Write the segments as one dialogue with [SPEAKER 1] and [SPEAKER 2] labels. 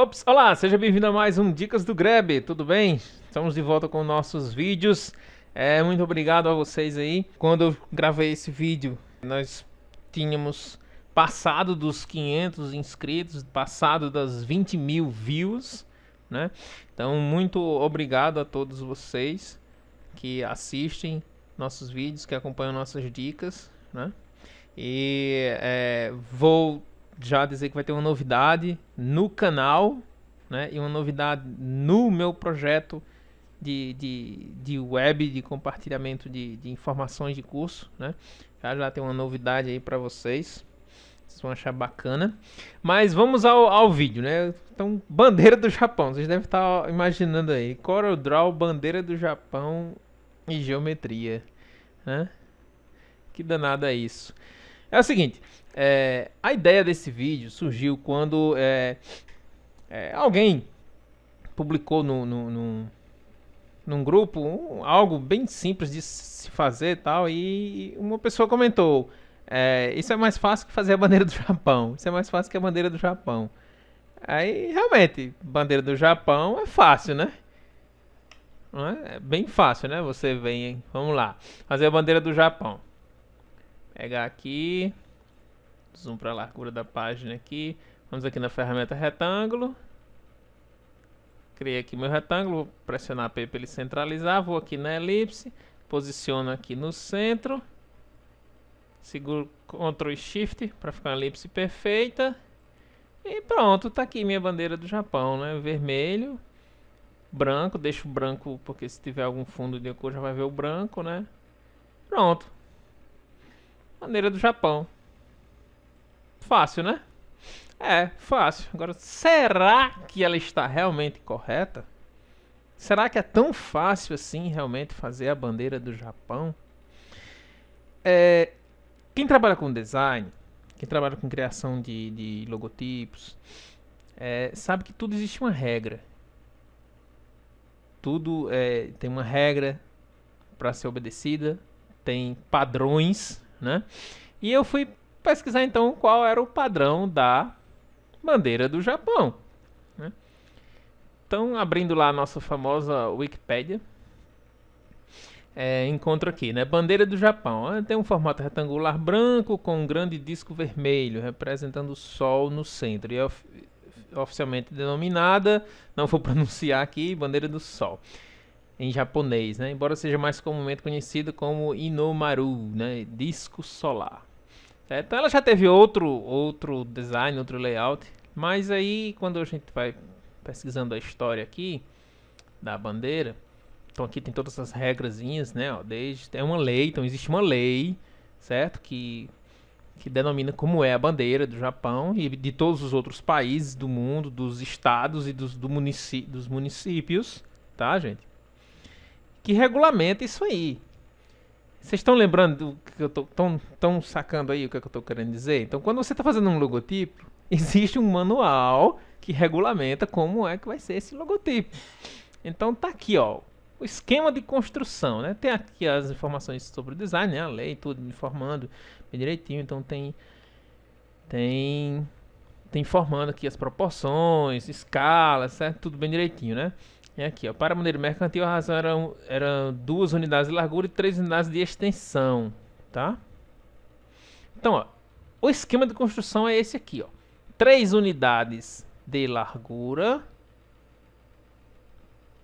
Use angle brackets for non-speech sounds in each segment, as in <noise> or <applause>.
[SPEAKER 1] Ops, olá, seja bem-vindo a mais um Dicas do Grab, tudo bem? Estamos de volta com nossos vídeos. É, muito obrigado a vocês aí. Quando eu gravei esse vídeo, nós tínhamos passado dos 500 inscritos, passado das 20 mil views, né? Então, muito obrigado a todos vocês que assistem nossos vídeos, que acompanham nossas dicas, né? E é, vou já dizer que vai ter uma novidade no canal, né? E uma novidade no meu projeto de, de, de web, de compartilhamento de, de informações de curso, né? Já já tem uma novidade aí para vocês. Vocês vão achar bacana. Mas vamos ao, ao vídeo, né? Então, bandeira do Japão. Vocês devem estar tá imaginando aí. Draw, bandeira do Japão e geometria, né? Que danada é isso. É o seguinte, é, a ideia desse vídeo surgiu quando é, é, alguém publicou no, no, no, num grupo um, algo bem simples de se fazer e tal, e uma pessoa comentou, é, isso é mais fácil que fazer a bandeira do Japão, isso é mais fácil que a bandeira do Japão. Aí, realmente, bandeira do Japão é fácil, né? É? é bem fácil, né? Você vem, hein? vamos lá, fazer a bandeira do Japão. Pegar aqui. Zoom para a largura da página aqui. Vamos aqui na ferramenta retângulo. Criei aqui meu retângulo. Vou pressionar P para ele centralizar. Vou aqui na elipse. Posiciono aqui no centro. Seguro Ctrl Shift para ficar uma elipse perfeita. E pronto, está aqui minha bandeira do Japão, né? Vermelho, branco, deixo branco porque se tiver algum fundo de cor já vai ver o branco, né? Pronto. Maneira do Japão. Fácil, né? É, fácil. Agora, será que ela está realmente correta? Será que é tão fácil assim realmente fazer a bandeira do Japão? É, quem trabalha com design, quem trabalha com criação de, de logotipos, é, sabe que tudo existe uma regra. Tudo é, tem uma regra para ser obedecida, tem padrões né? E eu fui pesquisar então qual era o padrão da bandeira do Japão. Né? Então, abrindo lá a nossa famosa Wikipedia, é, encontro aqui, né? Bandeira do Japão. Ah, tem um formato retangular branco com um grande disco vermelho representando o sol no centro. E é oficialmente denominada, não vou <laughs> pronunciar aqui, bandeira do sol em japonês, né? embora seja mais comumente conhecido como Inomaru, né? disco solar. então ela já teve outro, outro design, outro layout, mas aí quando a gente vai pesquisando a história aqui da bandeira, então aqui tem todas as regrazinhas, né? Ó, desde, é uma lei, então existe uma lei, certo? Que, que denomina como é a bandeira do Japão e de todos os outros países do mundo, dos estados e dos, do munici, dos municípios, tá gente? que regulamenta isso aí. Vocês estão lembrando do que eu tô. Tão, tão sacando aí o que é eu estou querendo dizer? Então, quando você está fazendo um logotipo, <laughs> existe um manual que regulamenta como é que vai ser esse logotipo. Então tá aqui, ó, o esquema de construção, né? Tem aqui as informações sobre o design, né? A lei, tudo informando bem direitinho. Então tem tem tem informando aqui as proporções, escalas, certo? Tudo bem direitinho, né? É aqui, ó, para maneiro mercantil, a razão eram, duas unidades de largura e três unidades de extensão, tá? Então, ó, o esquema de construção é esse aqui, ó. Três unidades de largura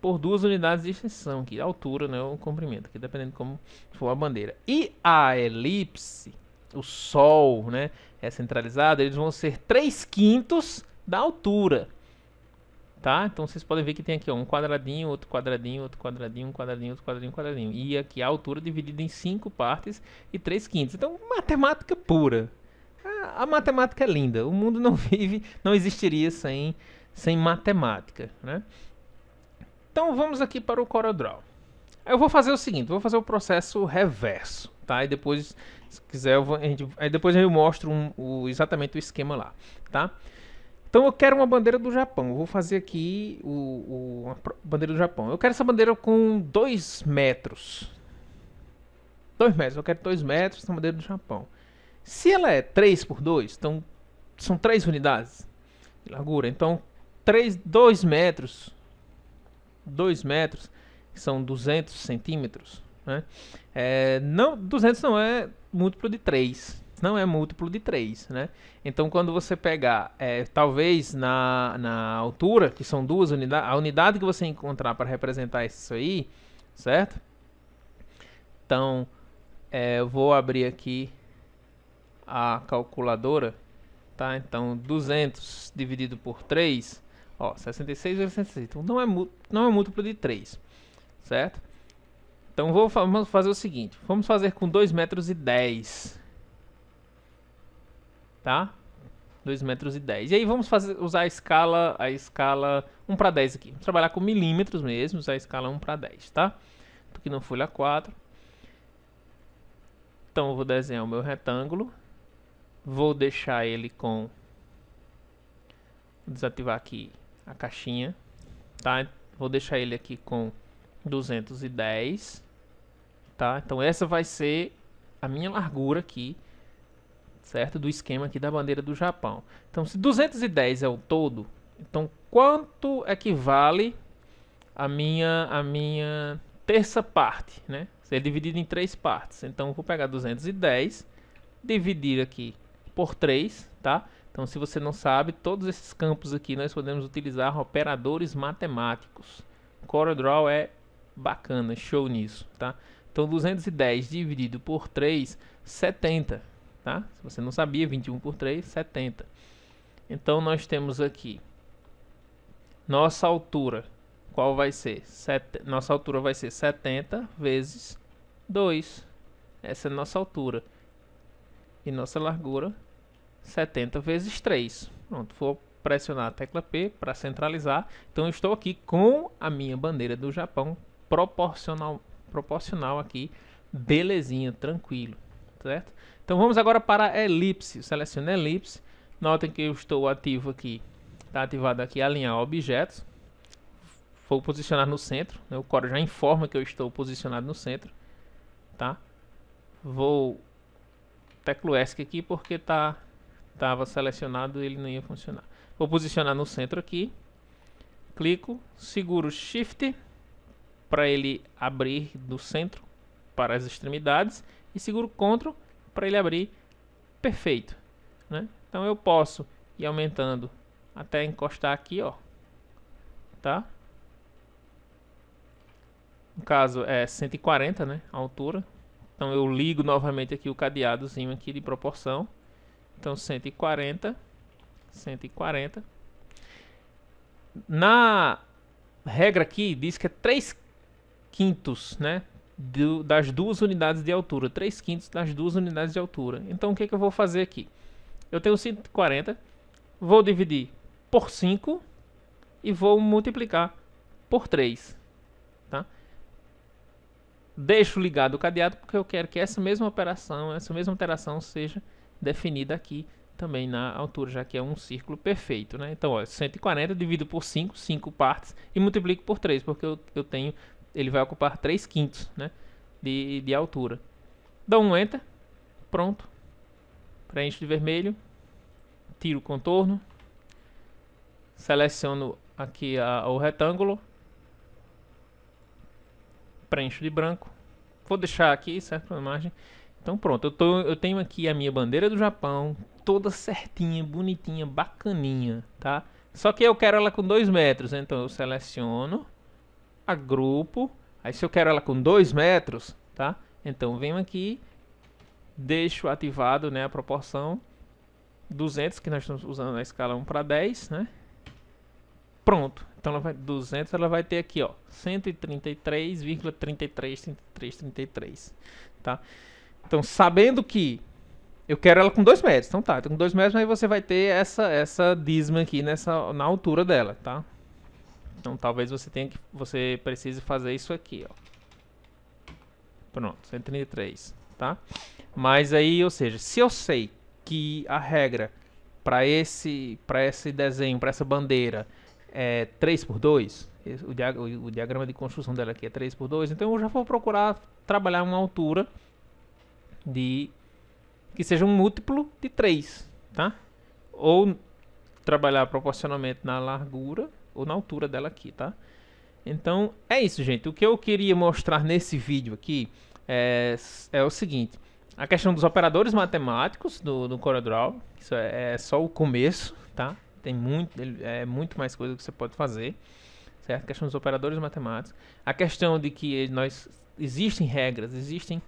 [SPEAKER 1] por duas unidades de extensão aqui, é altura, né, o comprimento, aqui, dependendo de como for a bandeira. E a elipse, o sol, né, é centralizado, eles vão ser três quintos da altura tá? Então vocês podem ver que tem aqui ó, um quadradinho, outro quadradinho, outro quadradinho, um quadradinho, outro quadradinho, um quadradinho. E aqui a altura é dividida em cinco partes e três quintos. Então, matemática pura. A, a, matemática é linda. O mundo não <laughs> vive, não existiria sem, sem matemática, né? Então vamos aqui para o CorelDRAW. Eu vou fazer o seguinte, vou fazer o processo reverso, tá? E depois, se quiser, eu vou, gente, aí depois eu mostro um, o, exatamente o esquema lá, tá? Então eu quero uma bandeira do Japão. Eu vou fazer aqui o, o bandeira do Japão. Eu quero essa bandeira com 2 metros. 2 metros. Eu quero 2 metros na bandeira do Japão. Se ela é 3 por 2, então são 3 unidades de largura. Então 2 metros. 2 metros, que são 200 centímetros. Né? É, não, 200 não é múltiplo de 3 não é múltiplo de 3, né? Então, quando você pegar, é, talvez na, na altura, que são duas unidades, a unidade que você encontrar para representar isso aí, certo? Então, é, eu vou abrir aqui a calculadora, tá? Então, 200 dividido por 3, ó, 66 vezes 66. Então, não é, não é múltiplo de 3, certo? Então, vou, vamos fazer o seguinte. Vamos fazer com 2,10 metros tá? 2 metros e 10. E aí vamos fazer, usar a escala, a escala 1 para 10 aqui. Vamos trabalhar com milímetros mesmo, usar a escala 1 para 10, tá? Tô aqui na folha 4. Então eu vou desenhar o meu retângulo. Vou deixar ele com... Vou desativar aqui a caixinha, tá? Vou deixar ele aqui com 210, tá? Então essa vai ser a minha largura aqui certo? Do esquema aqui da bandeira do Japão. Então, se 210 é o todo, então quanto equivale é a minha a minha terça parte, né? Ser é dividido em três partes. Então, eu vou pegar 210, dividir aqui por 3, tá? Então, se você não sabe, todos esses campos aqui nós podemos utilizar operadores matemáticos. CorelDRAW é bacana, show nisso, tá? Então, 210 dividido por 3, 70 tá? Se você não sabia, 21 por 3, 70. Então nós temos aqui nossa altura, qual vai ser? Set... Nossa altura vai ser 70 vezes 2. Essa é a nossa altura. E nossa largura 70 vezes 3. Pronto, vou pressionar a tecla P para centralizar. Então estou aqui com a minha bandeira do Japão proporcional proporcional aqui. Belezinha, tranquilo certo? Então vamos agora para a elipse, selecione a elipse, notem que eu estou ativo aqui, está ativado aqui alinhar objetos, vou posicionar no centro, né? o Core já informa que eu estou posicionado no centro, tá? Vou teclo ESC aqui porque tá estava selecionado ele não ia funcionar. Vou posicionar no centro aqui, clico, seguro Shift para ele abrir do centro para as extremidades e seguro CTRL para ele abrir perfeito. Né? Então eu posso ir aumentando até encostar aqui, ó, tá? No caso é 140, né, a altura. Então eu ligo novamente aqui o cadeadozinho aqui de proporção. Então 140, 140. Na regra aqui diz que é 3 quintos, né? do, das duas unidades de altura, 3 quintos das duas unidades de altura. Então o que, é que eu vou fazer aqui? Eu tenho 140, vou dividir por 5 e vou multiplicar por 3. Tá? Deixo ligado o cadeado porque eu quero que essa mesma operação, essa mesma alteração seja definida aqui também na altura, já que é um círculo perfeito. Né? Então, ó, 140 divido por 5, 5 partes, e multiplico por 3, porque eu, eu tenho ele vai ocupar 3 quintos né, de, de altura. Dá um enter, pronto. Preencho de vermelho, tiro o contorno, seleciono aqui a, o retângulo, preencho de branco. Vou deixar aqui, certo, na margem. imagem. Então pronto, eu, tô, eu tenho aqui a minha bandeira do Japão, toda certinha, bonitinha, bacaninha, tá? Só que eu quero ela com 2 metros, então eu seleciono agrupo. Aí se eu quero ela com 2 metros, tá? Então venho aqui, deixo ativado né, a proporção 200, que nós estamos usando na escala 1 para 10, né? Pronto. Então ela vai 200, ela vai ter aqui, ó, 133,333333, 33, 33, tá? Então, sabendo que eu quero ela com 2 metros, então tá, tá com 2 metros, aí você vai ter essa essa dízima aqui nessa na altura dela, tá? Então talvez você tenha que você precise fazer isso aqui, ó. Pronto, 133, tá? Mas aí, ou seja, se eu sei que a regra para esse para esse desenho, para essa bandeira é 3 por 2, o, dia, o, o, diagrama de construção dela aqui é 3 por 2, então eu já vou procurar trabalhar uma altura de que seja um múltiplo de 3, tá? Ou trabalhar proporcionalmente na largura ou na altura dela aqui, tá? Então, é isso, gente. O que eu queria mostrar nesse vídeo aqui é, é o seguinte. A questão dos operadores matemáticos do, do CorelDRAW. Isso é, é, só o começo, tá? Tem muito, é muito mais coisa que você pode fazer. Certo? A questão dos operadores matemáticos. A questão de que nós... Existem regras, existem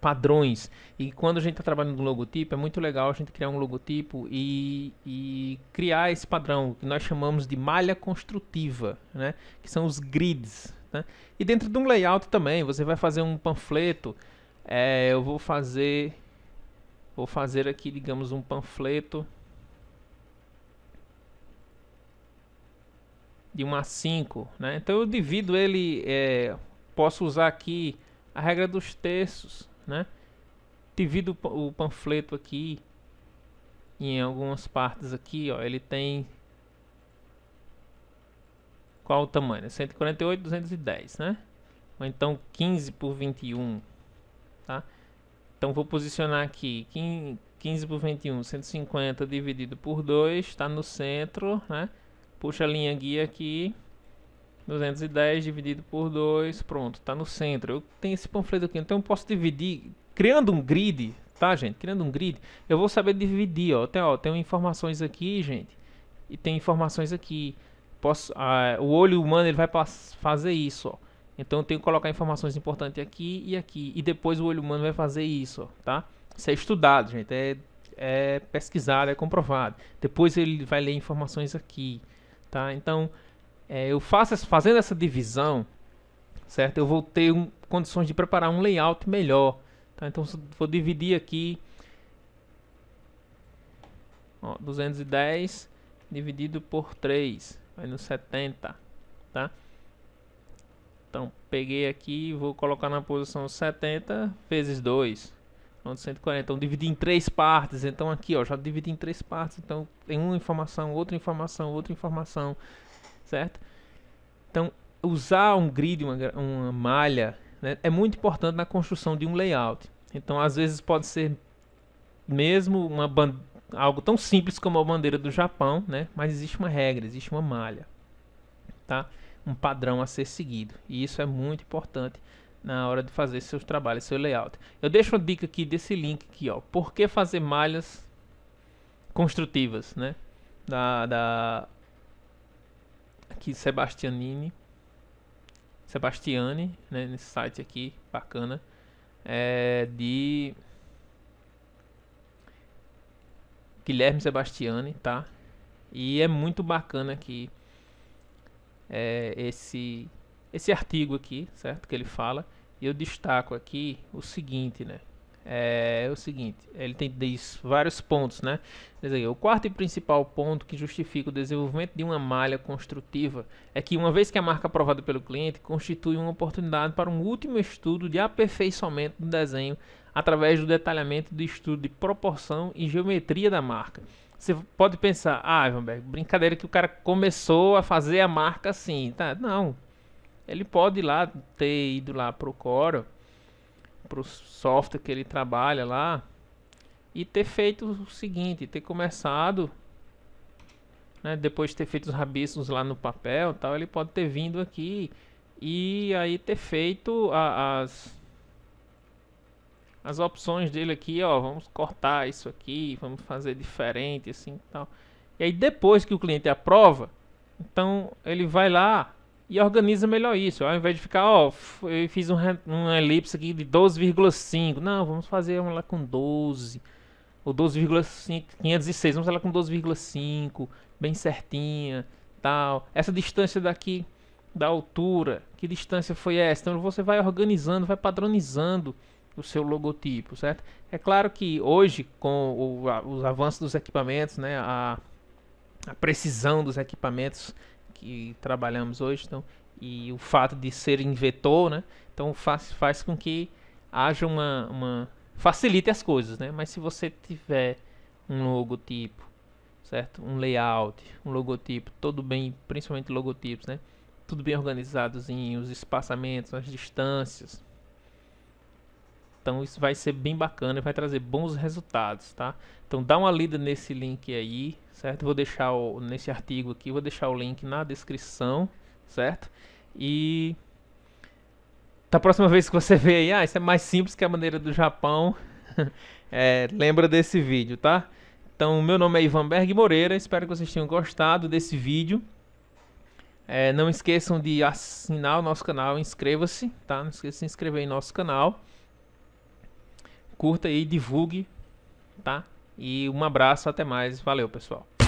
[SPEAKER 1] padrões. E quando a gente está trabalhando no logotipo, é muito legal a gente criar um logotipo e, e criar esse padrão que nós chamamos de malha construtiva, né? que são os grids. Né? E dentro de um layout também, você vai fazer um panfleto. É, eu vou fazer, vou fazer aqui, digamos, um panfleto de 1 a 5. Né? Então eu divido ele, é, posso usar aqui a regra dos terços né? Divido o panfleto aqui em algumas partes aqui, ó, ele tem qual o tamanho? 148, é 210, né? Ou então 15 por 21, tá? Então vou posicionar aqui 15 por 21, 150 dividido por 2, está no centro, né? Puxa a linha guia aqui, 210 dividido por 2, pronto, está no centro. Eu tenho esse panfleto aqui, então eu posso dividir, criando um grid, tá, gente? Criando um grid, eu vou saber dividir, ó. Tem, ó, tem informações aqui, gente, e tem informações aqui. Posso, ah, o olho humano ele vai fazer isso, ó. Então eu tenho que colocar informações importantes aqui e aqui. E depois o olho humano vai fazer isso, ó, tá? Isso é estudado, gente. É, é pesquisado, é comprovado. Depois ele vai ler informações aqui, tá? Então é, eu faço, fazendo essa divisão, certo? Eu vou ter um, condições de preparar um layout melhor. Tá? Então, vou dividir aqui ó, 210 dividido por 3, vai no 70, tá? Então, peguei aqui, vou colocar na posição 70 vezes 2, pronto, 140. Então, dividi em três partes. Então, aqui, ó, já dividi em três partes. Então, tem uma informação, outra informação, outra informação certo? Então, usar um grid, uma, uma malha, né, é muito importante na construção de um layout. Então, às vezes pode ser mesmo uma algo tão simples como a bandeira do Japão, né? Mas existe uma regra, existe uma malha, tá? Um padrão a ser seguido. E isso é muito importante na hora de fazer seus trabalhos, seu layout. Eu deixo uma dica aqui desse link aqui, ó. Por que fazer malhas construtivas, né? Da, da aqui Sebastianini. Sebastiani, né, nesse site aqui, bacana, é de Guilherme Sebastiani, tá? E é muito bacana aqui é, esse esse artigo aqui, certo? Que ele fala. E eu destaco aqui o seguinte, né? É, é, o seguinte, ele tem diz vários pontos, né? Aqui, o quarto e principal ponto que justifica o desenvolvimento de uma malha construtiva é que uma vez que a marca aprovada pelo cliente constitui uma oportunidade para um último estudo de aperfeiçoamento do desenho através do detalhamento do estudo de proporção e geometria da marca. Você pode pensar, ah, Ivanberg, brincadeira que o cara começou a fazer a marca assim, tá? Não, ele pode ir lá ter ido lá pro Coro pro software que ele trabalha lá e ter feito o seguinte, ter começado, né, depois de ter feito os rabiscos lá no papel, tal, ele pode ter vindo aqui e aí ter feito a, as as opções dele aqui, ó, vamos cortar isso aqui, vamos fazer diferente assim, tal. E aí depois que o cliente aprova, então ele vai lá e organiza melhor isso. Ao invés de ficar, ó, eu fiz um, um elipse aqui de 12,5. Não, vamos fazer uma lá com 12. Ou 12,5, 506, vamos lá com 12,5, bem certinha, tal. Essa distância daqui da altura, que distância foi essa? Então você vai organizando, vai padronizando o seu logotipo, certo? É claro que hoje, com o, a, os avanços dos equipamentos, né, a, a precisão dos equipamentos que trabalhamos hoje, então, e o fato de ser vetor, né? Então faz, faz com que haja uma, uma facilite as coisas, né? Mas se você tiver um logotipo, certo? Um layout, um logotipo, todo bem, principalmente logotipos, né? Tudo bem organizados em os espaçamentos, as distâncias, então isso vai ser bem bacana e vai trazer bons resultados, tá? Então dá uma lida nesse link aí, certo? Vou deixar o, nesse artigo aqui, vou deixar o link na descrição, certo? E da próxima vez que você vê aí, ah, isso é mais simples que a maneira do Japão, <laughs> é, lembra desse vídeo, tá? Então, meu nome é Ivan Berg Moreira, espero que vocês tenham gostado desse vídeo. É, não esqueçam de assinar o nosso canal, inscreva-se, tá? Não esqueça de se inscrever em nosso canal. Curta e divulgue, tá? E um abraço, até mais. Valeu, pessoal.